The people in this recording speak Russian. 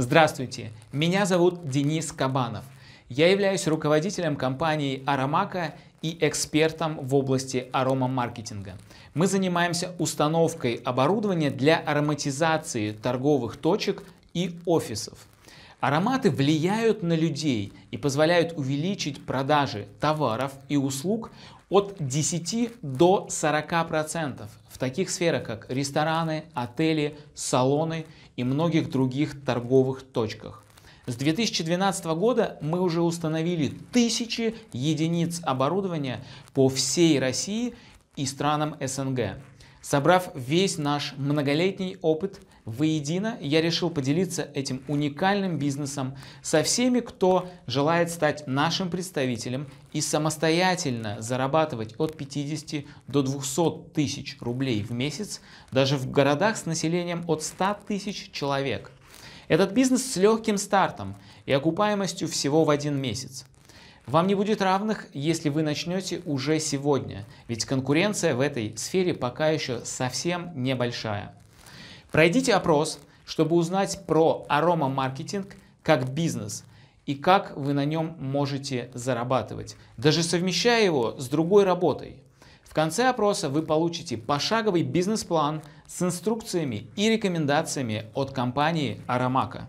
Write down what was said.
Здравствуйте, меня зовут Денис Кабанов. Я являюсь руководителем компании «Аромака» и экспертом в области аромамаркетинга. Мы занимаемся установкой оборудования для ароматизации торговых точек и офисов. Ароматы влияют на людей и позволяют увеличить продажи товаров и услуг, от 10 до 40% в таких сферах, как рестораны, отели, салоны и многих других торговых точках. С 2012 года мы уже установили тысячи единиц оборудования по всей России и странам СНГ. Собрав весь наш многолетний опыт воедино, я решил поделиться этим уникальным бизнесом со всеми, кто желает стать нашим представителем и самостоятельно зарабатывать от 50 до 200 тысяч рублей в месяц, даже в городах с населением от 100 тысяч человек. Этот бизнес с легким стартом и окупаемостью всего в один месяц. Вам не будет равных, если вы начнете уже сегодня, ведь конкуренция в этой сфере пока еще совсем небольшая. Пройдите опрос, чтобы узнать про аромамаркетинг как бизнес и как вы на нем можете зарабатывать, даже совмещая его с другой работой. В конце опроса вы получите пошаговый бизнес-план с инструкциями и рекомендациями от компании Аромака.